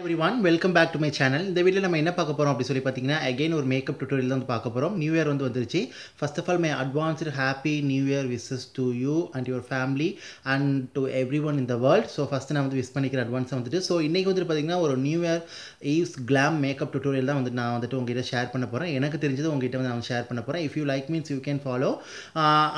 Every everyone welcome back to my channel இந்த video நம்ம என்ன பார்க்க போகிறோம் அப்படி சொல்லி பார்த்தீங்கன்னா அகைன் ஒரு மேக்கப் டுட்டோரியல் வந்து பார்க்க போகிறோம் நியூ இயர் வந்து வந்துருச்சு first of all my advanced happy new year wishes to you and your family and to everyone the world so first நான் வந்து விஸ் பண்ணிக்கிற அட்வான்ஸாக வந்துட்டு ஸோ இன்றைக்கி வந்துட்டு பார்த்தீங்கன்னா ஒரு new year eve's glam makeup tutorial தான் வந்துட்டு நான் வந்துட்டு உங்ககிட்ட ஷேர் பண்ண போகிறேன் எனக்கு தெரிஞ்சது உங்ககிட்ட வந்து நான் ஷேர் பண்ண போகிறேன் if you like means you can follow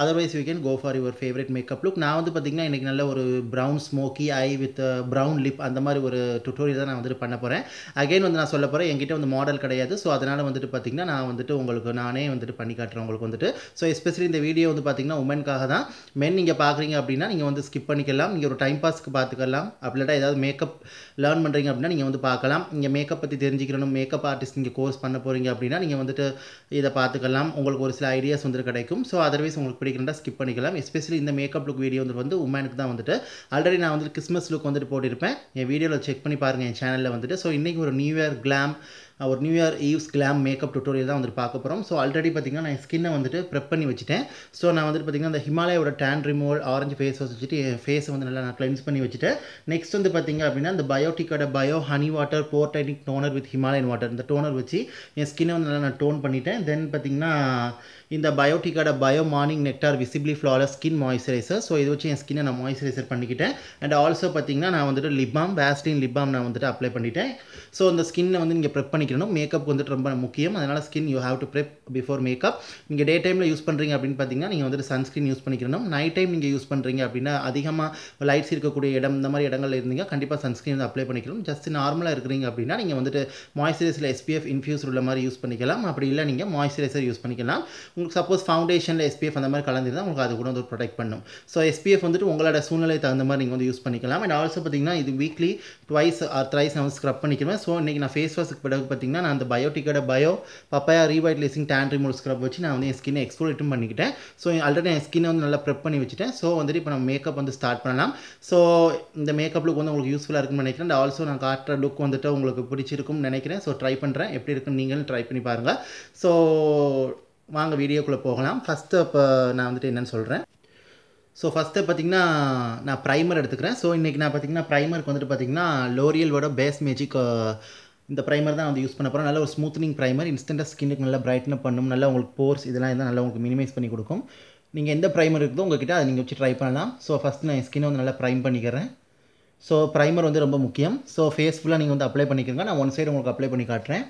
otherwise you can go for your favourite makeup look நான் வந்து பார்த்தீங்கன்னா இன்றைக்கி நல்ல ஒரு brown smoky eye with brown lip அந்த மாதிரி ஒரு டுட்டோரியல் தான் நான் வந்துட்டு பண்ண போகிறேன் அகைன் வந்து நான் சொல்ல போகிறேன் என்கிட்ட வந்து மாடல் கிடையாது ஸோ அதனால் வந்துட்டு பார்த்திங்கன்னா நான் வந்துட்டு உங்களுக்கு நானே வந்துட்டு பண்ணி காட்டுறேன் உங்களுக்கு வந்துட்டு ஸோ எஸ்பெஷலி இந்த வீடியோ வந்து பார்த்திங்கன்னா உமனுக்காக தான் மென் நீங்கள் பார்க்குறீங்க அப்படின்னா நீங்கள் வந்து ஸ்கிப் பண்ணிக்கலாம் நீங்கள் ஒரு டைம் பாஸ்க்கு பார்த்துக்கலாம் அப்படி ஏதாவது மேக்கப் லேர்ன் பண்ணுறீங்க அப்படின்னா நீங்கள் வந்து பார்க்கலாம் இங்கே மேக்கப் பற்றி தெரிஞ்சுக்கணும் மேக்கப் ஆர்டிஸ்ட் நீங்கள் கோர்ஸ் பண்ண போகிறீங்க அப்படின்னா நீங்கள் வந்துட்டு இதை பார்த்துக்கலாம் உங்களுக்கு ஒரு சில ஐடியாஸ் வந்துட்டு கிடைக்கும் ஸோ அதர்வைஸ் உங்களுக்கு பிடிக்கிறதா ஸ்கிப் பண்ணிக்கலாம் எஸ்பெஷலி இந்த மேக்கப் லுக் வீடியோ வந்து வந்து உமனுக்கு தான் வந்துட்டு ஆல்ரெடி நான் வந்துட்டு கிறிஸ்மஸ் லுக் வந்துட்டு போட்டிருப்பேன் என் வீடியோவில் செக் பண்ணி பாருங்கள் என் சேனலில் வந்துட்டு ஸோ இன்றைக்கி ஒரு நியூ இயர் கிளாம் ஒரு new year eve's glam makeup tutorial தான் வந்துட்டு பார்க்க போகிறோம் ஸோ ஆல்ரெடி பார்த்தீங்கன்னா நான் ஸ்கின்னை வந்துட்டு ப்ரெப் பண்ணி வச்சுட்டேன் ஸோ நான் வந்துட்டு பார்த்திங்கன்னா அந்த ஹிமாலயோட டேன் ரிமூவல் ஆரஞ்சு ஃபேஸ் வச்சுட்டு என் ஃபேஸை வந்து நல்லா நான் கிளென்ஸ் பண்ணி வச்சுட்டேன் நெக்ஸ்ட் வந்து பார்த்திங்க அப்படின்னா அந்த பயோட்டிக்கோட பயோ ஹனி வாட்டர் போர்டைனிக் டோனர் வித் ஹிமாலயன் வாட்டர் இந்த டோனர் வச்சு என் ஸ்கின்னை வந்து நல்லா நான் டோன் பண்ணிட்டேன் தென் பார்த்திங்கன்னா இந்த பயோட்டிக்கோட bio morning nectar visibly flawless skin moisturiser so இது வச்சு என் ஸ்கின்னை நான் மாய்ஸ்சரைசர் பண்ணிக்கிட்டேன் அண்ட் ஆல்சோ பார்த்தீங்கன்னா நான் வந்துட்டு பாம் வேஸ்டின் லிப்பாம் நான் வந்துட்டு அப்ளை பண்ணிட்டேன் ஸோ அந்த ஸ்கின்னை வந்து நீங்கள் ப்ரெப் பண்ணிக்கணும் மேக்கப் வந்துட்டு ரொம்ப முக்கியம் அதனால் skin you have to prep before makeup நீங்கள் டே டைமில் யூஸ் பண்ணுறீங்க அப்படின்னு பார்த்தீங்கன்னா நீங்கள் வந்துட்டு சன்ஸ்க்ரீன் யூஸ் பண்ணிக்கணும் நைட் டைம் நீங்கள் யூஸ் பண்ணுறீங்க அப்படின்னா அதிகமாக லைட்ஸ் இருக்கக்கூடிய இடம் இந்த மாதிரி இடங்கள் இருந்தீங்க கண்டிப்பாக சன்ஸ்க்ரீன் வந்து அப்ளை பண்ணிக்கணும் ஜஸ்ட் நார்மலாக இருக்கிறீங்க அப்படின்னா நீங்கள் வந்துட்டு மாய்ஸ்சரைசரில் எஸ்பிஎஃப் இன்ஃபியூஸ் உள்ள மாதிரி யூஸ் பண்ணிக்கலாம் அப்படி இல்லை நீங்கள் மாய்ஸ்சரைசர் யூஸ் பண்ணிக்கலாம் உங்களுக்கு சப்போஸ் ஃபவுண்டேஷனில் எஸ்பிஎஃப் அந்த மாதிரி கலந்துருந்தால் உங்களுக்கு அது கூட வந்து ப்ரொடெக்ட் பண்ணும் ஸோ எஸ்பிஎஃப் வந்துட்டு உங்களோட சூழ்நிலை தகுந்த மாதிரி நீங்கள் வந்து யூஸ் பண்ணிக்கலாம் அண்ட் ஆல்சோ பார்த்தீங்கன்னா இது வீக்லி ட்வைஸ் ஆர் த்ரைஸ் நான் ஸ்க்ரப் பண்ணிக்கிறேன் ஸோ இன்றைக்கி நான் ஃபேஸ் வாஷுக்கு பிறகு பார்த்தீங்கன்னா நான் அந்த பயோட்டிக்கோட bio papaya revitalising tan remove scrub வச்சு நான் வந்து என் ஸ்கின் எக்ஸ்போலிட்டும் பண்ணிக்கிட்டேன் ஸோ ஆல்ரெடி என் ஸ்கின் வந்து நல்லா ப்ரெப் பண்ணி வச்சுட்டேன் ஸோ வந்துட்டு இப்போ நம்ம மேக்கப் வந்து ஸ்டார்ட் பண்ணலாம் ஸோ இந்த மேக்கப் லுக் வந்து உங்களுக்கு யூஸ்ஃபுல்லாக இருக்குன்னு நினைக்கிறேன் அண்ட் ஆல்சோ நான் காட்டுற லுக் வந்துட்டு உங்களுக்கு பிடிச்சிருக்கும்னு நினைக்கிறேன் ஸோ ட்ரை பண்ணுறேன் எப்படி இருக்குன்னு நீங்களும் ட்ரை பண்ணி பாருங்கள் ஸோ வாங்க வீடியோக்குள்ளே போகலாம் ஃபஸ்ட்டு அப்போ நான் வந்துட்டு என்னென்னு சொல்கிறேன் ஸோ ஃபஸ்ட்டு பார்த்திங்கன்னா நான் ப்ரைமர் எடுத்துக்கிறேன் ஸோ இன்றைக்கி நான் பார்த்திங்கன்னா ப்ரைமருக்கு வந்துட்டு பார்த்திங்கன்னா லோரியலோட பேஸ் மேஜிக் இந்த ப்ரைமர் தான் வந்து யூஸ் பண்ண போகிறோம் நல்ல ஒரு ஸ்மூத்னிங் ப்ரைமர் இன்ஸ்டண்ட்டாக ஸ்கின்னுக்கு நல்லா பிரைட்னப் பண்ணும் நல்லா உங்களுக்கு போர்ஸ் இதெல்லாம் இருந்தால் நல்லா உங்களுக்கு மினிமைஸ் பண்ணி கொடுக்கும் நீங்கள் எந்த ப்ரைமர் இருக்குதோ உங்கள்கிட்ட அதை நீங்கள் வச்சு ட்ரை பண்ணலாம் ஸோ ஃபஸ்ட்டு நான் ஸ்கின்னை வந்து நல்லா ப்ரைம் பண்ணிக்கிறேன் ஸோ ப்ரைமர் வந்து ரொம்ப முக்கியம் ஸோ ஃபேஸ் ஃபுல்லாக நீங்கள் வந்து அப்ளை பண்ணிக்கிறேங்க நான் ஒன் சைடு உங்களுக்கு அப்ளை பண்ணி காட்டுறேன்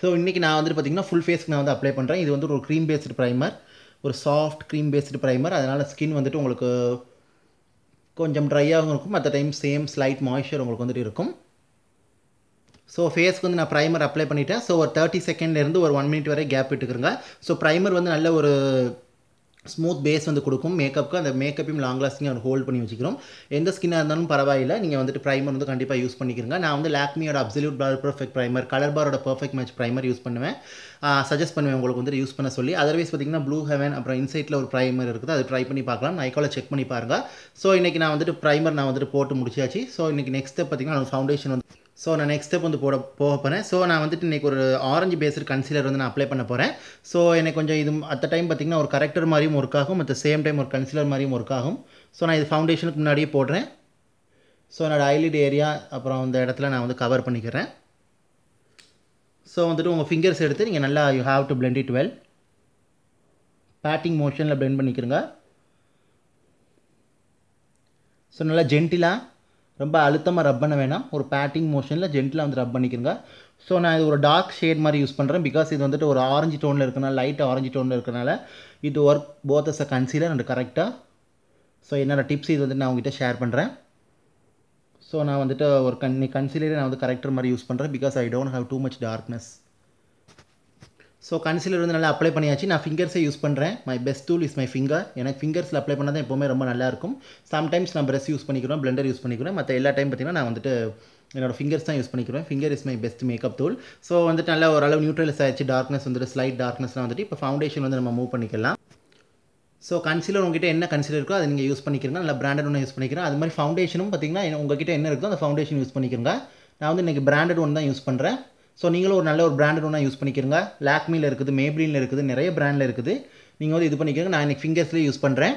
ஸோ இன்றைக்கி நான் வந்துட்டு பார்த்திங்கன்னா ஃபுல் ஃபேஸ்க்கு நான் வந்து அப்ளை பண்ணுறேன் இது வந்து ஒரு க்ரீம் பேஸ்டு ப்ரைமர் ஒரு சாஃப்ட் க்ரீம் பேஸ்டு ப்ரைமர் அதனால் ஸ்கின் வந்துட்டு உங்களுக்கு கொஞ்சம் ட்ரையாகவும் இருக்கும் மற்ற டைம் சேம் ஸ்லைட் மாய்ஸ்சர் உங்களுக்கு வந்துட்டு இருக்கும் ஸோ ஃபேஸ்க்கு வந்து நான் ப்ரைமர் அப்ளை பண்ணிவிட்டேன் ஸோ ஒரு தேர்ட்டி செகண்ட்லேருந்து ஒரு ஒன் மினிட் வரை கேப் விட்டுக்கிறேங்க ஸோ ப்ரைமர் வந்து நல்ல ஒரு ஸ்மூத் பேஸ் வந்து கொடுக்கும் மேக்கப்புக்கு அந்த மேக்கப்பையும் லாங் லாஸ்டிங்காக வந்து ஹோல்ட் பண்ணி வச்சுக்கிறோம் எந்த ஸ்கின்னாக இருந்தாலும் பரவாயில்ல நீங்கள் வந்துட்டு ப்ரைமர் வந்து கண்டிப்பாக யூஸ் பண்ணிக்கிறங்க நான் வந்து லாக்மியோட absolute bar perfect primer colour பாரோட பர்ஃபெக்ட் மேட்ச் ப்ரைமர் யூஸ் பண்ணுவேன் சஜஸ்ட் பண்ணுவேன் உங்களுக்கு வந்துட்டு யூஸ் பண்ண சொல்லி அதர்வைஸ் பார்த்திங்கன்னா ப்ளூ ஹெவன் அப்புறம் இன்சைட்டில் ஒரு ப்ரைமர் இருக்குது அது ட்ரை பண்ணி பார்க்கலாம் நைக்காவில் செக் பண்ணி பாருங்கள் ஸோ இன்றைக்கி நான் வந்துட்டு ப்ரைமர் நான் வந்துட்டு போட்டு முடிச்சாச்சு ஸோ இன்றைக்கி நெக்ஸ்ட் ஸ்டெப் பார்த்திங்கன்னா ஃபவுண்டேஷன் வந்து ஸோ நான் நெக்ஸ்ட் ஸ்டெப் வந்து போட போக போகிறேன் ஸோ நான் வந்துட்டு இன்றைக்கி ஒரு ஆரஞ்சு பேஸ்டு கன்சிலர் வந்து நான் அப்ளை பண்ண போகிறேன் ஸோ எனக்கு கொஞ்சம் இது அத்த டைம் பார்த்திங்கன்னா ஒரு கரெக்டர் மாதிரியும் ஒர்க் ஆகும் அட் சேம் டைம் ஒரு கன்சிலர் மாதிரியும் ஒர்க் ஆகும் ஸோ நான் இது ஃபவுண்டேஷனுக்கு முன்னாடியே போடுறேன் ஸோ என்னோடய ஐலிட் ஏரியா அப்புறம் அந்த இடத்துல நான் வந்து கவர் பண்ணிக்கிறேன் ஸோ வந்துட்டு உங்கள் ஃபிங்கர்ஸ் எடுத்து நீங்கள் நல்லா you have to blend it well patting மோஷனில் பிளெண்ட் பண்ணிக்கிறோங்க ஸோ நல்லா ஜென்டிலாக ரொம்ப அழுத்தமாக ரப் பண்ண வேணாம் ஒரு பேட்டிங் மோஷனில் ஜென்டிலாக வந்து ரப் பண்ணிக்கிறங்க ஸோ நான் இது ஒரு டார்க் ஷேட் மாதிரி யூஸ் பண்ணுறேன் பிகாஸ் இது வந்துட்டு ஒரு ஆரஞ்சு டோனில் இருக்கனால லைட் ஆரஞ்சு டோனில் இருக்கனால இது work both as a concealer and கரெக்டாக ஸோ என்னோடய டிப்ஸ் இது வந்துட்டு நான் உங்ககிட்ட ஷேர் பண்ணுறேன் ஸோ நான் வந்துட்டு ஒரு கன் கன்சீலரே நான் வந்து கரெக்டர் மாதிரி யூஸ் பண்ணுறேன் because I don't have too much darkness so concealer வந்து நல்லா அப்ளை பண்ணியாச்சு நான் ஃபிங்கர்ஸை யூஸ் பண்ணுறேன் my best tool is my finger எனக்கு ஃபிங்கர்ஸில் அப்ளை பண்ணால் தான் எப்போவுமே ரொம்ப நல்லாயிருக்கும் சம்டைம்ஸ் நான் ப்ரெஷ் யூஸ் பண்ணிக்கிறோம் பிளெண்டர் யூஸ் பண்ணிக்கிறேன் மற்ற எல்லா டைம் பார்த்திங்கன்னா நான் வந்துட்டு என்னோடய ஃபிங்கர்ஸ் தான் யூஸ் பண்ணிக்கிறேன் finger is my best makeup tool so வந்துட்டு நல்லா ஓரளவு நியூட்ரலைஸ் ஆயிடுச்சு டார்க்னஸ் வந்துட்டு ஸ்லைட் டார்க்னஸ்லாம் வந்துட்டு இப்போ ஃபவுண்டேஷன் வந்து நம்ம மூவ் பண்ணிக்கலாம் ஸோ கன்சிலர் உங்ககிட்ட என்ன கன்சிலர் இருக்கோ அதை நீங்கள் யூஸ் பண்ணிக்கிறீங்க நல்லா பிராண்டட் ஒன்று யூஸ் பண்ணிக்கிறேன் அது மாதிரி ஃபவுண்டேஷனும் பார்த்தீங்கன்னா உங்ககிட்ட என்ன இருக்கோ அந்த ஃபவுண்டேஷன் யூஸ் பண்ணிக்கிறேங்க நான் வந்து இன்றைக்கி பிராண்டட் ஒன்று தான் யூஸ் பண்ணுறேன் ஸோ நீங்களும் ஒரு நல்ல ஒரு பிராண்டட் ஒன்றா யூஸ் பண்ணிக்கிறங்க லாக்மியில் இருக்குது மேப்ளினில் இருக்குது நிறைய பிராண்டில் இருக்குது நீங்கள் வந்து இது பண்ணிக்கிறங்க நான் எனக்கு ஃபிங்கர்ஸ்லேயே யூஸ் பண்ணுறேன்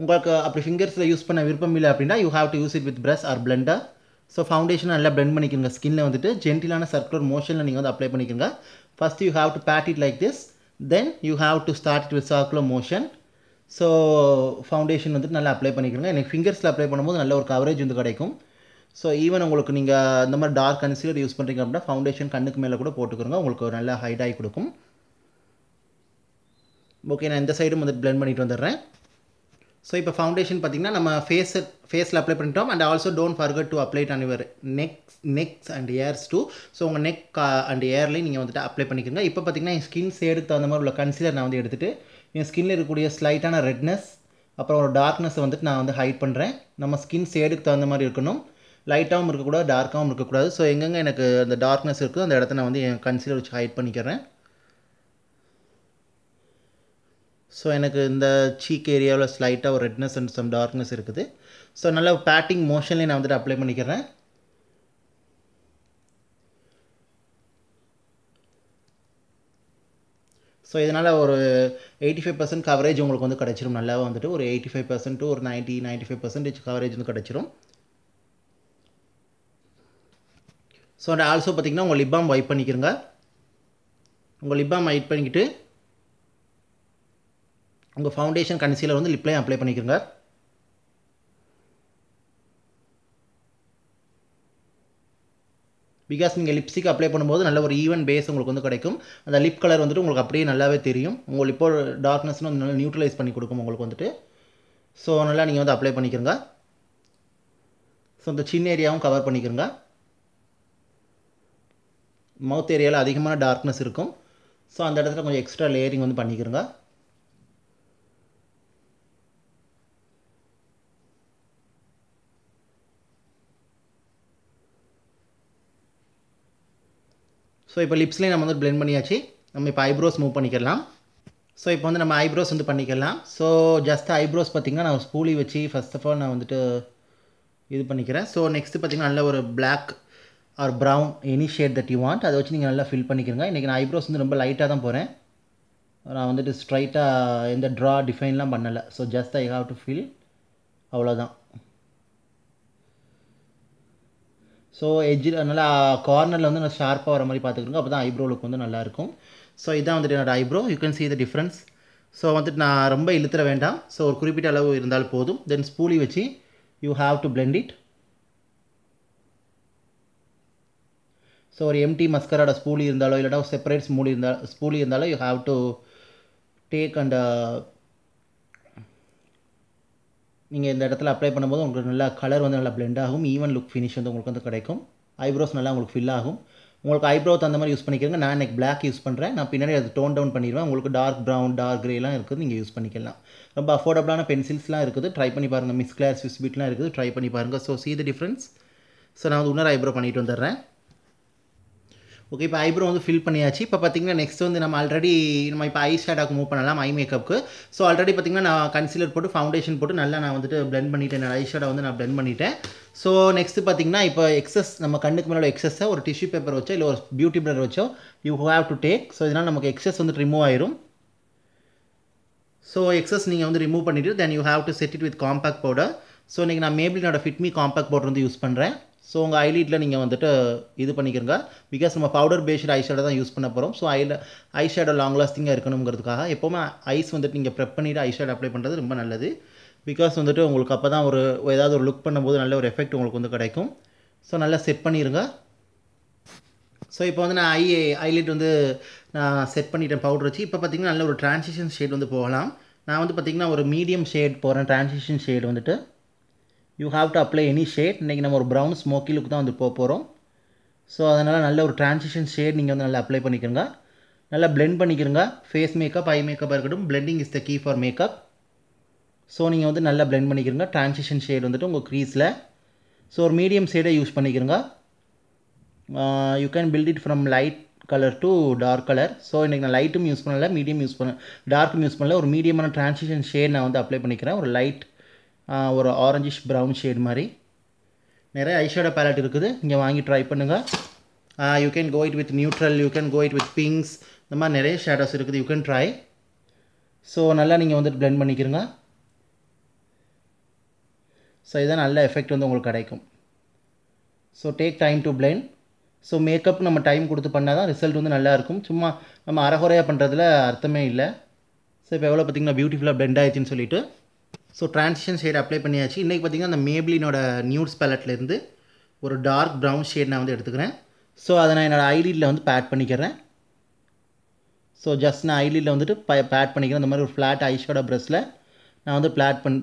உங்களுக்கு அப்படி ஃபிங்கர்ஸில் யூஸ் பண்ண விருப்பம் இல்லை அப்படின்னா you have to use it with brush or blender so foundation நல்லா பிளெண்ட் பண்ணிக்கிறங்க ஸ்கின்னில் வந்துட்டு ஜென்டிலான சர்க்குலர் மோஷனில் நீங்கள் வந்து அப்ளை பண்ணிக்கிறங்க first you have to pat it like this then you have to start it with circular motion so foundation வந்துட்டு நல்லா அப்ளை பண்ணிக்கிறங்க எனக்கு ஃபிங்கர்ஸில் அப்ளை பண்ணும்போது நல்ல ஒரு கவரேஜ் வந்து கிடைக்கும் ஸோ ஈவன் உங்களுக்கு நீங்கள் இந்த மாதிரி டார்க் கன்சீலர் யூஸ் பண்ணுறீங்க அப்படின்னா ஃபவுண்டேஷன் கண்ணுக்கு மேலே கூட போட்டுக்கிறோங்க உங்களுக்கு ஒரு நல்ல ஹைடாகி கொடுக்கும் ஓகே நான் இந்த சைடும் வந்து பிளெண்ட் பண்ணிட்டு வந்துடுறேன் ஸோ இப்போ ஃபவுண்டேஷன் பார்த்திங்கன்னா நம்ம ஃபேஸ் ஃபேஸில் அப்ளை பண்ணிட்டோம் and also don't forget to apply on your necks necks and ears too so உங்கள் நெக் அண்ட் ஏர்லேயும் நீங்கள் வந்துட்டு அப்ளை பண்ணிக்கோங்க இப்போ பார்த்திங்கன்னா என் ஸ்கின் சேடுக்கு தகுந்த மாதிரி உள்ள கன்சிலர் நான் வந்து எடுத்துகிட்டு என் ஸ்கின்ல இருக்கக்கூடிய ஸ்லைட்டான ரெட்னஸ் அப்புறம் ஒரு டார்க்னஸை வந்துட்டு நான் வந்து ஹைட் பண்ணுறேன் நம்ம ஸ்கின் சேடுக்கு தகுந்த மாதிரி இருக்கணும் லைட்டாகவும் இருக்கக்கூடாது டார்க்காகவும் இருக்கக்கூடாது ஸோ எங்கெங்க எனக்கு அந்த டார்க்னஸ் இருக்குது அந்த இடத்த நான் வந்து என் கன்சிலர் வச்சு ஹைட் பண்ணிக்கிறேன் ஸோ எனக்கு இந்த சீக் ஏரியாவில் ஸ்லைட்டாக ஒரு ரெட்னஸ் அண்ட் சம் டார்க்னஸ் இருக்குது ஸோ நல்லா பேட்டிங் மோஷன்லேயே நான் வந்துட்டு அப்ளை பண்ணிக்கிறேன் ஸோ இதனால் ஒரு எயிட்டி ஃபைவ் பர்சன்ட் கவரேஜ் உங்களுக்கு வந்து கிடச்சிரும் நல்லா வந்துட்டு ஒரு எயிட்டி ஃபைவ் பர்சன்ட் ஒரு ninety ninety five percentage coverage வந்து கிடச்சிரும் ஸோ ஆல்சோ பார்த்திங்கன்னா உங்கள் லிப்பாம் வைப் பண்ணிக்கிறங்க உங்கள் லிப்பாம் வைப் பண்ணிக்கிட்டு உங்கள் ஃபவுண்டேஷன் கன்சீலர் வந்து லிப்லையும் அப்ளை பண்ணிக்கிறங்க பிகாஸ் நீங்கள் லிப்ஸ்டிக் அப்ளை பண்ணும்போது நல்ல ஒரு ஈவன் பேஸ் உங்களுக்கு வந்து கிடைக்கும் அந்த லிப் கலர் வந்துட்டு உங்களுக்கு அப்படியே நல்லாவே தெரியும் உங்களுக்கு இப்போ டார்க்னஸ்னு வந்து நியூட்ரலைஸ் பண்ணி கொடுக்கும் உங்களுக்கு வந்துட்டு ஸோ நல்லா நீங்கள் வந்து அப்ளை பண்ணிக்கிறங்க ஸோ இந்த சின்ன ஏரியாவும் கவர் பண்ணிக்கிறங்க மவுத் ஏரியாவில் அதிகமான டார்க்னஸ் இருக்கும் ஸோ அந்த இடத்துல கொஞ்சம் எக்ஸ்ட்ரா லேயரிங் வந்து பண்ணிக்கிறோங்க ஸோ இப்போ லிப்ஸ்லேயும் நம்ம வந்து பிளெண்ட் பண்ணியாச்சு நம்ம இப்போ ஐப்ரோஸ் மூவ் பண்ணிக்கலாம் ஸோ இப்போ வந்து நம்ம ஐப்ரோஸ் வந்து பண்ணிக்கலாம் ஸோ ஜஸ்ட் ஐப்ரோஸ் பார்த்திங்கன்னா நான் ஸ்பூலி வச்சு ஃபஸ்ட் ஆஃப் ஆல் நான் வந்துட்டு இது பண்ணிக்கிறேன் ஸோ நெக்ஸ்ட்டு பார்த்திங்கன்னா நல்ல ஒரு black or brown any shade that you want அதை வச்சு நீங்கள் நல்லா ஃபில் பண்ணிக்கிறங்க இன்றைக்கி நான் ஐப்ரோஸ் வந்து ரொம்ப லைட்டாக தான் போகிறேன் நான் வந்துட்டு ஸ்ட்ரைட்டாக எந்த ட்ரா டிஃபைன்லாம் பண்ணலை so just I have to fill அவ்வளோதான் ஸோ எஜ்ஜில் நல்லா கார்னரில் வந்து நான் ஷார்ப்பாக வர மாதிரி பார்த்துக்கிறோங்க அப்போ தான் ஐப்ரோ லுக் வந்து நல்லாயிருக்கும் ஸோ இதான் வந்துட்டு என்னோடய eyebrow you can see the difference so வந்துட்டு நான் ரொம்ப இழுத்துற வேண்டாம் ஸோ ஒரு குறிப்பிட்ட அளவு இருந்தால் போதும் தென் ஸ்பூலி வச்சு you have to blend it so ஒரு எம்டி மஸ்கரோட ஸ்பூலி இருந்தாலோ இல்லைனா செப்பரேட் ஸ்பூலி இருந்தால் ஸ்பூலி இருந்தாலோ you have to take and நீங்கள் இந்த இடத்துல அப்ளை பண்ணும்போது உங்களுக்கு நல்லா கலர் வந்து நல்லா பிளெண்ட் ஆகும் ஈவன் லுக் ஃபினிஷ் வந்து உங்களுக்கு வந்து கிடைக்கும் ஐப்ரோஸ் நல்லா உங்களுக்கு ஃபில் ஆகும் உங்களுக்கு ஐப்ரோ அந்த மாதிரி யூஸ் பண்ணிக்கிறங்க நான் எனக்கு பிளாக் யூஸ் பண்ணுறேன் நான் பின்னாடி அது டோன் டவுன் பண்ணிடுவேன் உங்களுக்கு டார்க் ப்ரௌன் டார்க் க்ரேலாம் இருக்குது நீங்கள் யூஸ் பண்ணிக்கலாம் ரொம்ப அஃபோர்டபுளான பென்சில்ஸ்லாம் இருக்குது ட்ரை பண்ணி பாருங்கள் மிஸ் கிளாஸ் ஸ்விஸ் பீட்லாம் இருக்குது ட்ரை பண்ணி பாருங்கள் so see the difference so நான் வந்து இன்னொரு ஐப்ரோ பண்ணிட்டு வந்துடுறேன் ஓகே இப்போ ஐப்ரோ வந்து ஃபில் பண்ணியாச்சு இப்போ பார்த்திங்கன்னா நெக்ஸ்ட் வந்து நம்ம ஆல்ரெடி நம்ம இப்போ ஐ ஷேடாக்கு மூவ் பண்ணலாம் ஐ மேக்கப்புக்கு ஸோ ஆல்ரெடி பார்த்திங்கன்னா நான் கன்சிலர் போட்டு ஃபவுண்டேஷன் போட்டு நல்லா நான் வந்துட்டு பிளெண்ட் பண்ணிவிட்டேன் ஐ ஷேடாக வந்து நான் பிளெண்ட் பண்ணிவிட்டேன் ஸோ நெக்ஸ்ட்டு பார்த்திங்கன்னா இப்போ எக்ஸஸ் நம்ம கண்ணுக்கு மேலே எக்ஸஸை ஒரு டிஷ்யூ பேப்பர் வச்சோ இல்லை ஒரு பியூட்டி பிளர் வச்சோ you have to take so இதனால் நமக்கு எக்ஸஸ் வந்து ரிமூவ் ஆயிரும் ஸோ எக்ஸஸ் நீங்கள் வந்து ரிமூவ் பண்ணிவிட்டு then you have to set it with compact powder so இன்றைக்கி நான் மேபிளினோட ஃபிட்மி காம்பேக்ட் பவுடர் வந்து யூஸ் பண்ணுறேன் ஸோ உங்கள் ஐலீட்டில் நீங்கள் வந்துட்டு இது பண்ணிக்கிறங்க பிகாஸ் நம்ம பவுடர் பேஸ்டு ஐ ஷேடோ தான் யூஸ் பண்ண போகிறோம் ஸோ ஐல ஐ ஷேடோ லாங் லாஸ்டிங்காக இருக்கணுங்கிறதுக்காக எப்போவுமே ஐஸ் வந்துட்டு நீங்கள் ப்ரெப் பண்ணிவிட்டு ஐ ஷேடோ அப்ளை பண்ணுறது ரொம்ப நல்லது பிகாஸ் வந்துட்டு உங்களுக்கு அப்போ தான் ஒரு ஏதாவது ஒரு லுக் பண்ணும்போது நல்ல ஒரு எஃபெக்ட் உங்களுக்கு வந்து கிடைக்கும் ஸோ நல்லா செட் பண்ணிடுங்க ஸோ இப்போ வந்து நான் ஐ ஐலைட் வந்து நான் செட் பண்ணிட்டேன் பவுடர் வச்சு இப்போ பார்த்திங்கன்னா நல்ல ஒரு டிரான்சிஷன் ஷேட் வந்து போகலாம் நான் வந்து பார்த்திங்கன்னா ஒரு மீடியம் ஷேட் போகிறேன் டிரான்சிஷன் ஷேட் வந்துட்டு you have to apply any shade இன்றைக்கி நம்ம ஒரு ப்ரௌன் ஸ்மோக்கி லுக் தான் வந்து போக போகிறோம் ஸோ அதனால் நல்ல ஒரு ட்ரான்சிஷன் ஷேட் நீங்கள் வந்து நல்லா அப்ளை பண்ணிக்கிறங்க நல்லா பிளெண்ட் பண்ணிக்கிறங்க ஃபேஸ் மேக்கப் ஐ மேக்கப்பாக இருக்கட்டும் blending is the key for makeup so நீங்கள் வந்து நல்லா பிளெண்ட் பண்ணிக்கிறங்க ட்ரான்சிஷன் ஷேட் வந்துட்டு உங்கள் க்ரீஸில் ஸோ ஒரு மீடியம் ஷேடை யூஸ் பண்ணிக்கிறங்க you can build it from light colour to dark colour so இன்றைக்கி நான் லைட்டும் யூஸ் பண்ணல மீடியம் யூஸ் பண்ண டார்க்கும் யூஸ் பண்ணல ஒரு மீடியமான ட்ரான்சிஷன் ஷேட் நான் வந்து அப்ளை பண்ணிக்கிறேன் ஒரு லைட் ஒரு ஆரஞ்சிஷ் ப்ரௌன் ஷேட் மாதிரி நிறைய ஐஷேடோ பேலட் இருக்குது இங்கே வாங்கி ட்ரை பண்ணுங்கள் you can go it with neutral you can go it with pinks இந்த மாதிரி நிறைய ஷேடோஸ் இருக்குது யூ கேன் ட்ரை ஸோ நல்லா நீங்கள் வந்துட்டு பிளெண்ட் பண்ணிக்கிறங்க ஸோ இதுதான் நல்ல எஃபெக்ட் வந்து உங்களுக்கு கிடைக்கும் so take time to blend so makeup நம்ம டைம் கொடுத்து பண்ணால் தான் ரிசல்ட் வந்து நல்லாயிருக்கும் சும்மா நம்ம அறகுறையாக பண்ணுறதுல அர்த்தமே இல்லை ஸோ இப்போ எவ்வளோ பார்த்திங்கன்னா பியூட்டிஃபுல்லாக பிளெண்ட் ஆயிடுச்சுன்னு சொல்லிவிட்டு ஸோ ட்ரான்சிஷன் ஷேட் அப்ளை பண்ணியாச்சு இன்றைக்கி பார்த்திங்கன்னா அந்த மேப்ளினோட நியூட்ஸ் பேலட்லேருந்து ஒரு டார்க் ப்ரௌன் ஷேட் நான் வந்து எடுத்துக்கிறேன் ஸோ அதை நான் என்னோடய ஐலிடில் வந்து பேட் பண்ணிக்கிறேன் ஸோ ஜஸ்ட் நான் ஐலிடில் வந்துட்டு ப பேட் பண்ணிக்கிறேன் இந்த மாதிரி ஒரு ஃப்ளாட் ஐஷோட ப்ரெஷ்ஷில் நான் வந்து பிளாட் பண்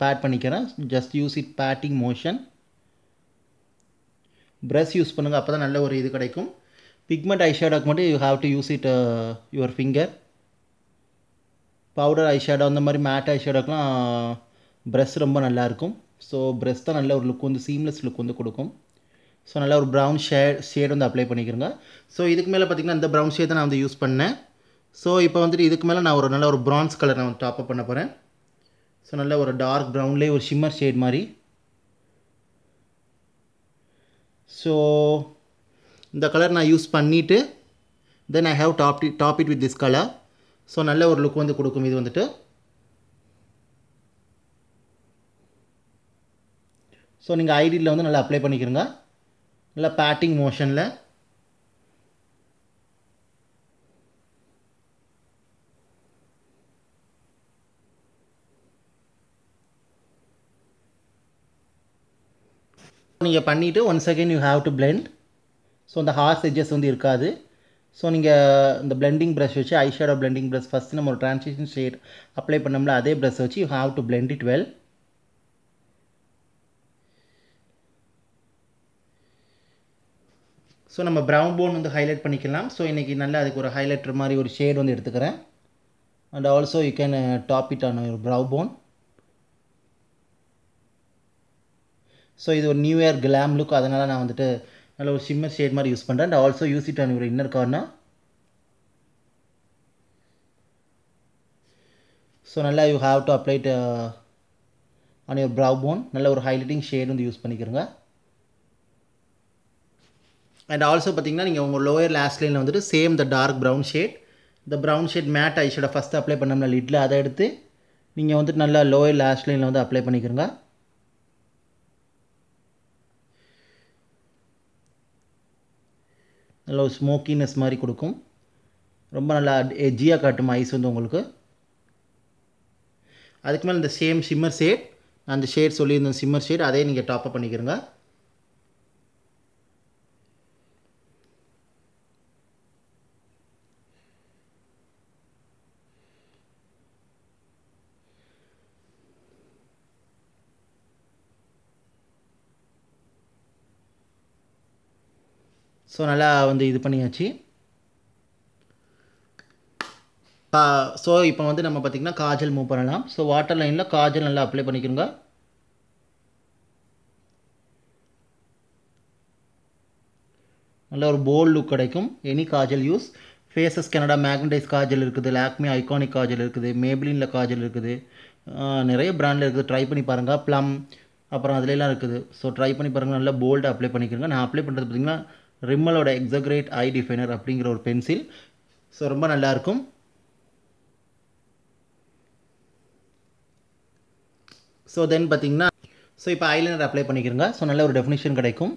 பேட் பண்ணிக்கிறேன் just use it patting motion brush use பண்ணுங்கள் அப்போ தான் நல்ல ஒரு இது கிடைக்கும் பிக்மெண்ட் ஐஷேடோக்கு மட்டும் you have to use it your finger powder eyeshadow அந்த மாதிரி மேட் ஐஷேடோக்கெலாம் ப்ரெஷ் ரொம்ப நல்லாயிருக்கும் ஸோ ப்ரெஷ் தான் நல்ல ஒரு லுக் வந்து சீம்லெஸ் லுக் வந்து கொடுக்கும் ஸோ நல்லா ஒரு ப்ரௌன் ஷேட் ஷேட் வந்து அப்ளை பண்ணிக்கிறேங்க ஸோ இதுக்கு மேலே பார்த்திங்கன்னா இந்த ப்ரௌன் ஷேட் தான் நான் வந்து யூஸ் பண்ணேன் ஸோ இப்போ வந்துட்டு இதுக்கு மேலே நான் ஒரு நல்ல ஒரு ப்ரான்ஸ் கலர் நான் டாப் அப் பண்ண போகிறேன் ஸோ நல்ல ஒரு டார்க் ப்ரௌன்லேயே ஒரு ஷிம்மர் ஷேட் மாதிரி ஸோ இந்த கலர் நான் யூஸ் பண்ணிவிட்டு then I have top top it with this colour so நல்ல ஒரு லுக் வந்து கொடுக்கும் இது வந்துட்டு ஸோ நீங்கள் ஐடியில் வந்து நல்லா அப்ளை பண்ணிக்கிறங்க நல்லா பேட்டிங் மோஷனில் நீங்கள் பண்ணிவிட்டு once second you have to blend so அந்த ஹார்ஸ் எஜ்ஜஸ் வந்து இருக்காது ஸோ நீங்கள் இந்த பிளெண்டிங் ப்ரஷ் வச்சு eye shadow blending brush first நம்ம ஒரு ட்ரான்ஸ்லேஷன் ஷேட் அப்ளை பண்ணோம்ல அதே ப்ரஷ் வச்சு you have to blend it well so நம்ம ப்ரௌன் போன் வந்து ஹைலைட் பண்ணிக்கலாம் ஸோ இன்றைக்கி நல்லா அதுக்கு ஒரு ஹைலைட்ரு மாதிரி ஒரு ஷேட் வந்து எடுத்துக்கிறேன் and also you can top it on ஒரு ப்ரௌ போன் ஸோ இது ஒரு நியூ இயர் கிளாம் லுக் அதனால் நான் வந்துட்டு Uh, நல்ல ஒரு ஷிம்மர் ஷேட் மாதிரி யூஸ் பண்ணுறேன் and also use it on your inner corner so நல்லா you have to applied on your brow bone நல்ல ஒரு ஹைலைட்டிங் ஷேட் வந்து யூஸ் பண்ணிக்கிறோங்க அண்ட் ஆல்சோ பார்த்தீங்கன்னா நீங்கள் உங்கள் லோயர் லாஸ்ட் லைனில் வந்துட்டு same the dark brown shade இந்த brown shade matte eye first apply பண்ணோம்னா லிட்டில் அதை எடுத்து நீங்கள் வந்துட்டு நல்லா லோயர் லாஸ்ட் லைனில் வந்து அப்ளை பண்ணிக்கிறோங்க நல்ல ஒரு ஸ்மோக்கினஸ் மாதிரி கொடுக்கும் ரொம்ப நல்லா எஜ்ஜியாக காட்டும் ஐஸ் வந்து உங்களுக்கு அதுக்கு மேலே இந்த சேம் ஷிம்மர் ஷேட் நான் அந்த ஷேட் சொல்லியிருந்தேன் சிம்மர் ஷேட் அதே நீங்கள் டாப்அப் பண்ணிக்கிறோங்க ஸோ நல்லா வந்து இது பண்ணியாச்சு கா ஸோ இப்போ வந்து நம்ம பார்த்திங்கன்னா காஜல் மூவ் பண்ணலாம் ஸோ வாட்டர் லைனில் காஜல் நல்லா அப்ளை பண்ணிக்கிறோங்க நல்ல ஒரு போல்டு லுக் கிடைக்கும் any kajal use Faces Canada magnetize kajal இருக்குது லாக்மி ஐகானிக் காஜல் இருக்குது மேப்ளினில் காஜல் இருக்குது நிறைய பிராண்டில் இருக்குது ட்ரை பண்ணி பாருங்கள் ப்ளம் அப்புறம் அதுலலாம் இருக்குது ஸோ ட்ரை பண்ணி பாருங்கள் நல்லா போல்டாக அப்ளை பண்ணிக்கிறேங்க நான் அப்ளை பண்ணுறது பார்த்திங்கன்னா ரிம்மலோட எக்ஸகிரேட் ஐ டிஃபைனர் அப்படிங்கிற ஒரு பென்சில் ஸோ ரொம்ப நல்லாயிருக்கும் ஸோ தென் பார்த்தீங்கன்னா ஸோ இப்போ ஐலைனர் அப்ளை பண்ணிக்கிறங்க ஸோ நல்ல ஒரு டெஃபினிஷன் கிடைக்கும்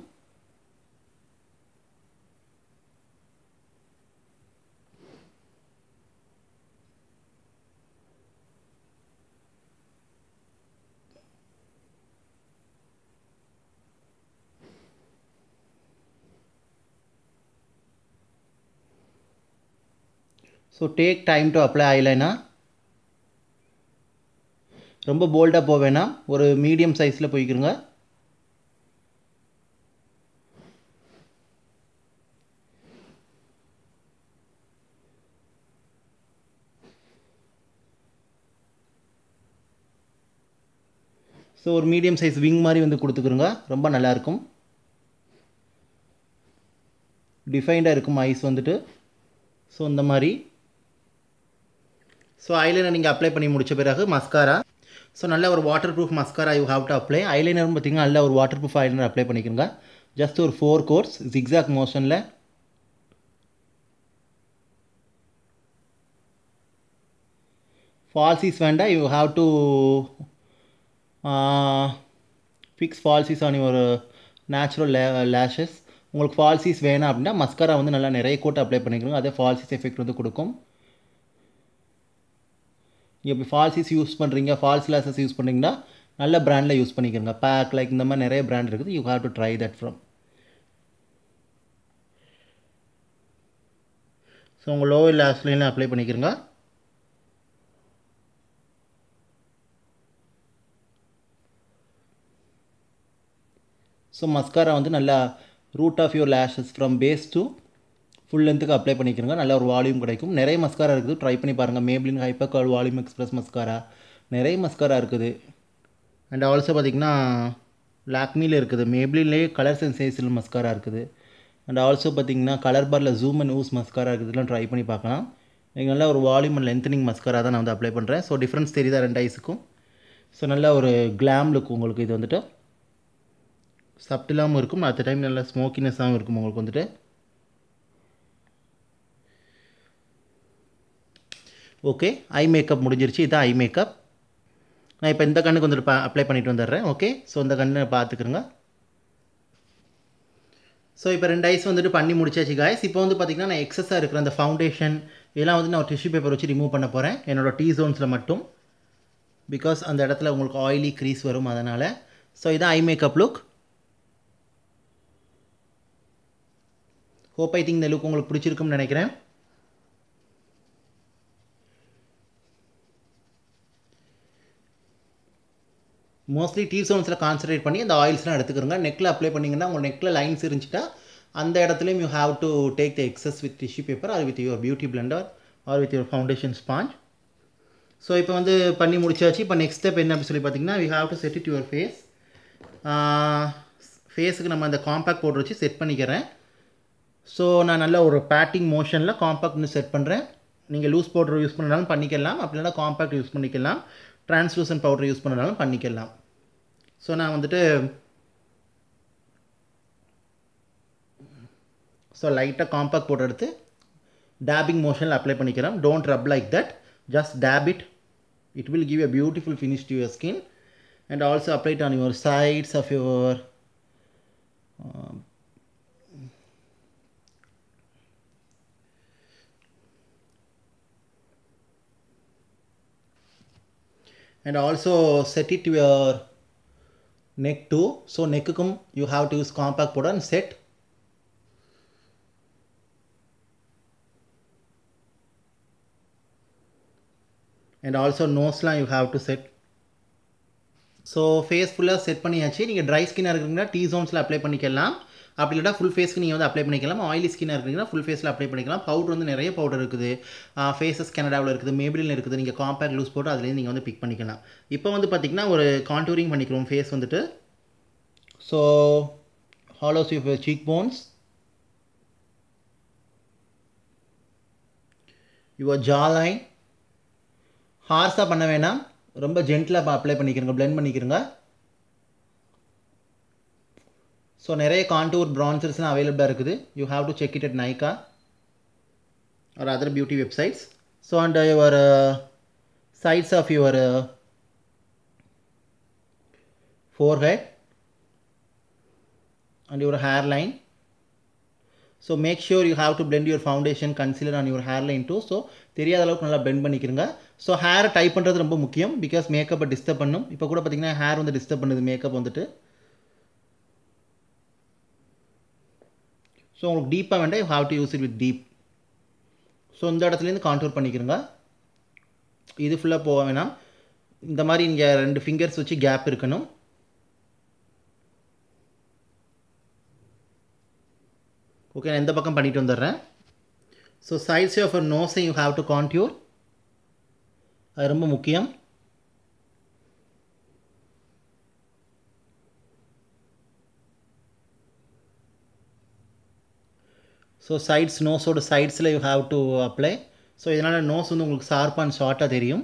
so take time to apply eyeliner ரொம்ப போல்டாக போக வேணாம் ஒரு மீடியம் சைஸில் போய்க்கிருங்க ஸோ ஒரு மீடியம் சைஸ் விங் மாதிரி வந்து கொடுத்துக்குறோங்க ரொம்ப நல்லாயிருக்கும் டிஃபைண்டாக இருக்கும் ஐஸ் வந்துட்டு ஸோ இந்த மாதிரி ஸோ ஐலைனர் நீங்கள் அப்ளை பண்ணி முடித்த பிறகு மஸ்காரா ஸோ நல்ல ஒரு waterproof mascara you have to apply ஐலைனர்னு பார்த்திங்கன்னா நல்ல ஒரு வாட்டர் ப்ரூஃப் ஐலைனர் அப்ளை பண்ணிக்கோங்க ஜஸ்ட் ஒரு ஃபோர் கோர்ஸ் ஜிக்ஸாக் மோஷனில் ஃபால்சிஸ் வேண்டாம் you have to fix falsies on your natural la lashes உங்களுக்கு ஃபால்சிஸ் வேணாம் அப்படின்னா மஸ்காரா வந்து நல்லா நிறைய கோட்டை அப்ளை பண்ணிக்கணும் அதே ஃபால்சிஸ் எஃபெக்ட் வந்து கொடுக்கும் நீங்கள் இப்போ ஃபால்ஸிஸ் யூஸ் பண்ணுறீங்க ஃபால்ஸ் கிளாஸஸ் யூஸ் பண்ணுறீங்கன்னா நல்ல ப்ராண்டில் யூஸ் பண்ணிக்கிறங்க பேக் லைக் இந்த மாதிரி நிறைய ப்ராண்ட் இருக்குது you have to try that from so உங்கள் லோ இல்லை ஆஸ்லைனில் அப்ளை பண்ணிக்கிறங்க ஸோ மஸ்காரா வந்து நல்லா root of your lashes from base to full லென்த்துக்கு அப்ளை பண்ணிக்கிறங்க நல்ல ஒரு வால்யூம் கிடைக்கும் நிறைய மஸ்காரா இருக்குது ட்ரை பண்ணி பாருங்கள் Maybelline hyper curl volume express mascara நிறைய மஸ்காரா இருக்குது அண்ட் ஆல்சோ பார்த்திங்கன்னா லாக்மியில் இருக்குது மேபிளின்லேயே கலர்ஸ் அண்ட் மஸ்காரா இருக்குது அண்ட் ஆல்சோ பார்த்திங்கன்னா கலர் பாரில் ஜூம் அண்ட் யூஸ் மஸ்காரா இருக்குதுலாம் ட்ரை பண்ணி பார்க்கலாம் நீங்கள் நல்லா ஒரு வால்யூம் அண்ட் லென்த்தனிங் மஸ்காரா தான் நான் வந்து அப்ளை பண்ணுறேன் ஸோ டிஃப்ரென்ஸ் தெரியுதா ரெண்டு ஐஸுக்கும் ஸோ நல்ல ஒரு கிளாம் லுக் உங்களுக்கு இது வந்துட்டு சப்டிலாகவும் இருக்கும் அடுத்த டைம் நல்லா ஸ்மோக்கினஸ்ஸாகவும் இருக்கும் உங்களுக்கு வந்துட்டு ஓகே ஐ மேக்கப் முடிஞ்சிருச்சு இதான் ஐ மேக்கப் நான் இப்போ இந்த கண்ணுக்கு வந்துட்டு அப்ளை பண்ணிவிட்டு வந்துடுறேன் ஓகே ஸோ இந்த கண்ணை பார்த்துக்குறேங்க ஸோ இப்போ ரெண்டு ஐஸ் வந்துட்டு பண்ணி முடிச்சாச்சு காய்ஸ் இப்போ வந்து பார்த்திங்கன்னா நான் எக்ஸஸாக இருக்கிற அந்த ஃபவுண்டேஷன் இதெல்லாம் வந்து நான் டிஷ்யூ பேப்பர் வச்சு ரிமூவ் பண்ண போகிறேன் என்னோடய டீ ஜோன்ஸில் மட்டும் பிகாஸ் அந்த இடத்துல உங்களுக்கு ஆயிலி க்ரீஸ் வரும் அதனால் ஸோ இதான் eye makeup look hope I think இந்த லுக் உங்களுக்கு பிடிச்சிருக்கும்னு நினைக்கிறேன் மோஸ்ட்லி டீ சோன்ஸில் கான்சன்ட்ரேட் பண்ணி அந்த ஆயில்ஸ்லாம் எடுத்துக்கிறோங்க நெக்கில் அப்ளை பண்ணிங்கன்னா உங்கள் நெக்கில் லைன்ஸ் இருந்துச்சுட்டா அந்த இடத்துலையும் you have to take the excess with tissue paper or with your beauty blender or with your foundation sponge so இப்போ வந்து பண்ணி முடிச்சாச்சு இப்போ நெக்ஸ்ட் ஸ்டெப் என்ன அப்படின்னு சொல்லி பார்த்தீங்கன்னா we have to set it your face ஃபேஸுக்கு நம்ம அந்த காம்பேக்ட் பவுடர் வச்சு செட் பண்ணிக்கிறேன் ஸோ நான் நல்ல ஒரு பேட்டிங் மோஷனில் காம்பேக்ட் செட் பண்ணுறேன் நீங்கள் லூஸ் பவுடர் யூஸ் பண்ணாலும் பண்ணிக்கலாம் அப்படி இல்லைனா காம்பேக்ட் யூஸ் பண்ணிக்கலாம் டிரான்ஸ்லூசன் பவுடர் யூஸ் பண்ணனாலும் பண்ணிக்கலாம் ஸோ நான் வந்துட்டு ஸோ லைட்டாக காம்பேக்ட் போட்டு எடுத்து டேபிங் மோஷனில் அப்ளை பண்ணிக்கிறோம் don't rub like that just dab it it will give a beautiful finish to your skin and also applied on your sides of your and also set it to your neck too. So neck kum you have to use compact powder and set. And also nose line you have to set. So face ஃபுல்லாக set பண்ணியாச்சு நீங்கள் try ஸ்கின்னாக இருக்கிறீங்கன்னா tea ஜோன்ஸில் apply பண்ணிக்கலாம் அப்படி இல்லாட்டா full ஃபேஸ்க்கு நீங்கள் வந்து அப்ளை பண்ணிக்கலாம் ஆயிலி ஸ்கின்னாக இருக்கிறீங்கன்னா ஃபுல் ஃபேஸில் அப்ளை பண்ணிக்கலாம் பவுடர் வந்து நிறைய பவுடர் இருக்குது ஃபேஸஸ் கனடாவில் இருக்குது மேபிலில் இருக்குது நீங்கள் காம்பேர் லூஸ் போட்டு அதுலேருந்து நீங்கள் வந்து பிக் பண்ணிக்கலாம் இப்போ வந்து பார்த்திங்கன்னா ஒரு கான்டூரிங் பண்ணிக்கிறோம் ஃபேஸ் வந்துட்டு so hollows you cheek bones your jaw ஹார்ஸாக பண்ண வேணாம் ரொம்ப ஜென்டிலாக அப்ளை பண்ணிக்கிறங்க ப்ளெண்ட் பண்ணிக்கிறோங்க ஸோ நிறைய கான்டூர் ப்ரான்சர்ஸ்லாம் அவைலபிளாக இருக்குது you have to check it at Nykaa or other beauty websites so and your sides of your and forehead hair line so make make you you to to blend foundation concealer concealer your hair line too so தெரியாத அளவுக்கு நல்லா blend பண்ணிக்கிறங்க so hair type பண்ணுறது ரொம்ப முக்கியம் because மேக்கப்பை disturb பண்ணும் இப்போ கூட பார்த்தீங்கன்னா ஹேர் வந்து டிஸ்டர்ப் பண்ணுது மேக்கப் வந்துட்டு ஸோ உங்களுக்கு டீப்பாக வேண்டாம் you have to use it with deep so இந்த இடத்துலேருந்து கான்ட்ரோல் பண்ணிக்கிறங்க இது ஃபுல்லாக போக வேணாம் இந்த மாதிரி இங்கே ரெண்டு ஃபிங்கர்ஸ் வச்சு கேப் இருக்கணும் ஓகே நான் எந்த பக்கம் பண்ணிட்டு வந்துடுறேன் ஸோ சைட்ஸ் ஆஃப் நோஸை யூ ஹாவ் டு கான்ட்யூர் அது ரொம்ப முக்கியம் ஸோ சைட்ஸ் நோஸோட சைட்ஸில் you have to apply so இதனால் நோஸ் வந்து உங்களுக்கு ஷார்ப் அண்ட் ஷார்ட்டாக தெரியும்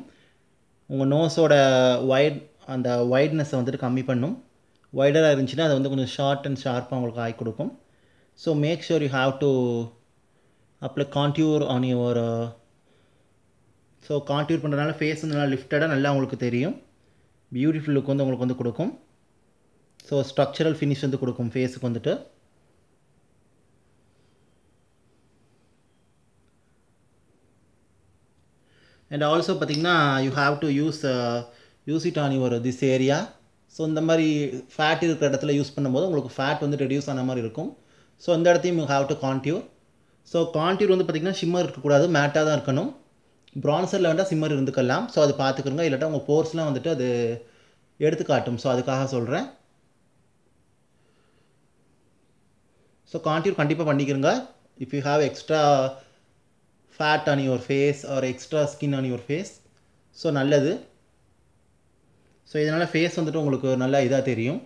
உங்கள் நோஸோட ஒய்ட் அந்த ஒய்ட்னஸை வந்துட்டு கம்மி பண்ணும் ஒய்டராக இருந்துச்சுன்னா அது வந்து கொஞ்சம் ஷார்ட் அண்ட் ஷார்ப்பாக உங்களுக்கு ஆகி கொடுக்கும் so make sure you have to apply contour on your so contour பண்ணுறதுனால ஃபேஸ் வந்து நல்லா லிஃப்டடாக நல்லா உங்களுக்கு தெரியும் பியூட்டிஃபுல் லுக் வந்து உங்களுக்கு வந்து கொடுக்கும் ஸோ ஸ்ட்ரக்சரல் ஃபினிஷ் வந்து கொடுக்கும் ஃபேஸுக்கு வந்துட்டு அண்ட் ஆல்சோ பார்த்திங்கன்னா you have to use use it on your this area so இந்த மாதிரி ஃபேட் இருக்கிற இடத்துல யூஸ் பண்ணும்போது உங்களுக்கு ஃபேட் வந்து ரெடியூஸ் ஆன மாதிரி இருக்கும் ஸோ அந்த இடத்தையும் you have to contour so contour வந்து பார்த்திங்கன்னா ஷிம்மர் இருக்கக்கூடாது மேட்டாக தான் இருக்கணும் ப்ரான்சரில் வேண்டாம் சிம்மர் இருந்துக்கலாம் ஸோ அது பார்த்துக்கிறங்க இல்லாட்டா உங்கள் போர்ஸ்லாம் வந்துட்டு அது எடுத்துக்காட்டும் ஸோ அதுக்காக சொல்கிறேன் ஸோ கான்டியூர் கண்டிப்பாக பண்ணிக்கிறங்க if you have extra fat on your face or extra skin on your face so நல்லது ஸோ இதனால் ஃபேஸ் வந்துட்டு உங்களுக்கு நல்லா இதாக தெரியும்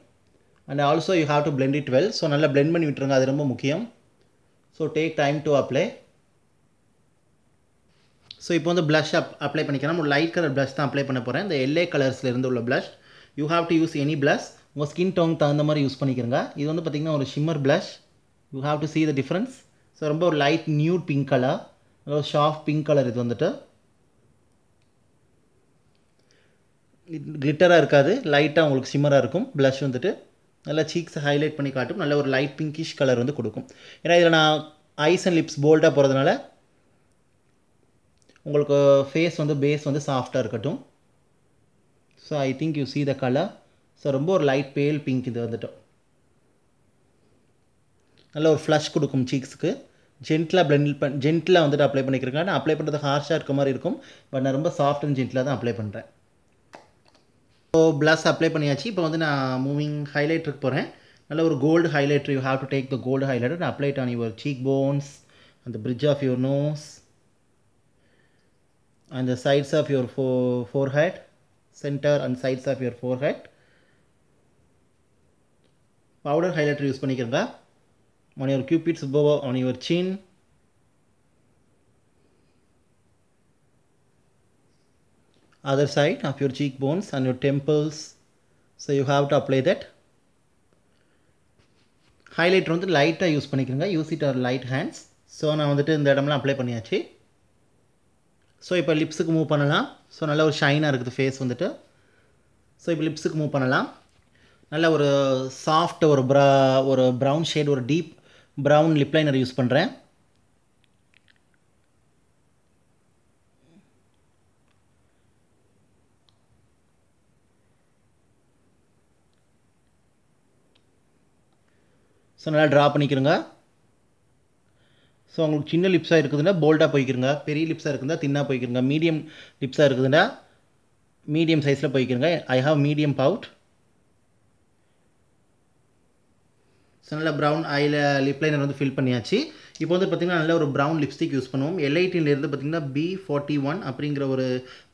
and also you have to blend it well so நல்லா பிளெண்ட் பண்ணி விட்டுருங்க அது ரொம்ப முக்கியம் so take time to apply so இப்போ வந்து ப்ளஷ் அப் அப்ளை பண்ணிக்கிறேன் ஒரு லைட் கலர் ப்ளஷ் தான் அப்ளை பண்ண போகிறேன் இந்த எல்ஏ கலர்ஸில் இருந்து உள்ள plus you have to use any blush உங்கள் ஸ்கின் டோன் தகுந்த மாதிரி யூஸ் பண்ணிக்கிறங்க இது வந்து பார்த்திங்கன்னா ஒரு shimmer blush you have to see the difference so ரொம்ப ஒரு light new pink colour hello ஷாஃப் பிங்க் கலர் இது வந்துட்டு கிளிட்டராக இருக்காது லைட்டாக உங்களுக்கு சிம்மராக இருக்கும் ப்ளஷ் வந்துட்டு நல்லா சீக்ஸை ஹைலைட் பண்ணி காட்டும் நல்ல ஒரு லைட் பிங்கிஷ் கலர் வந்து கொடுக்கும் ஏன்னா இதில் நான் ஐஸ் அண்ட் லிப்ஸ் போல்டாக போகிறதுனால உங்களுக்கு ஃபேஸ் வந்து பேஸ் வந்து சாஃப்டாக இருக்கட்டும் so I think you see the colour so ரொம்ப ஒரு லைட் பேல் பிங்க் இது வந்துட்டோம் நல்ல ஒரு ஃப்ளஷ் கொடுக்கும் சீக்ஸுக்கு ஜென்டிலாக பிளெண்ட் பண் ஜென்டிலாக வந்துட்டு அப்ளை பண்ணிக்கிறேன் நான் அப்ளை பண்ணுறது ஹார்ஷாக இருக்க மாதிரி இருக்கும் பட் நான் ரொம்ப சாஃப்ட் அண்ட் ஜென்டிலாக தான் அப்ளை பண்ணுறேன் ஸோ ப்ளஸ் அப்ளை பண்ணியாச்சு இப்போ வந்து நான் மூவிங் ஹைலைட்டருக்கு போகிறேன் நல்ல ஒரு gold highlighter you have to take the gold highlighter நான் applied on your cheekbones அந்த பிரிட்ஜ் ஆஃப் யுவர் நோஸ் அந்த சைட்ஸ் ஆஃப் யுவர் ஃபோ forehead centre and sides of your forehead powder highlighter use பண்ணிக்கிறேங்க on your cupid's bow, on your chin. Other side of your cheekbones and your temples. So you have to apply that. Highlighter வந்து லைட்டாக use பண்ணிக்கிறேங்க use it or light hands so நான் வந்துட்டு இந்த இடம்லாம் apply பண்ணியாச்சு so இப்போ லிப்ஸுக்கு move பண்ணலாம் ஸோ நல்ல ஒரு ஷைனாக இருக்குது ஃபேஸ் வந்துட்டு ஸோ இப்போ லிப்ஸுக்கு மூவ் பண்ணலாம் நல்ல ஒரு சாஃப்ட் ஒரு ப்ரா ஒரு ப்ரௌன் ஷேட் ஒரு deep brown lip liner use பண்ணுறேன் ஸோ நல்லா ட்ரா பண்ணிக்கிறோங்க ஸோ உங்களுக்கு சின்ன லிப்ஸாக இருக்குதுன்னா போல்டாக போய்க்கிறங்க பெரிய லிப்ஸாக இருக்குதுன்னா தின்னாக போய்க்கிறங்க மீடியம் லிப்ஸாக இருக்குதுன்னா மீடியம் சைஸில் போய்க்கிறங்க I have medium pout so நல்ல ப்ரௌன் ஐயில் லிப் லைனர் வந்து ஃபில் பண்ணியாச்சு இப்போ வந்து பார்த்திங்கன்னா நல்ல ஒரு ப்ரௌன் லிப்ஸ்டிக் யூஸ் பண்ணுவோம் எல்ஐடியிலேருந்து பார்த்திங்கன்னா பி ஃபார்ட்டி ஒன் அப்படிங்கிற ஒரு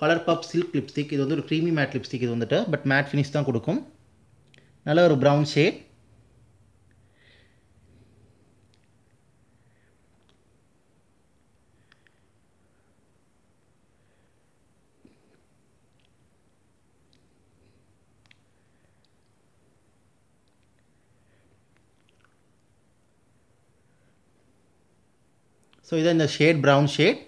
கலர் பாப் சில்க் லிப்ஸ்டிக் இது வந்து ஒரு க்ரீமி மேட் லிப்ஸ்டிக் இது வந்துட்டு பட் மேட் ஃபினிஷ் தான் கொடுக்கும் நல்ல ஒரு brown shade So, it is in the shade brown shade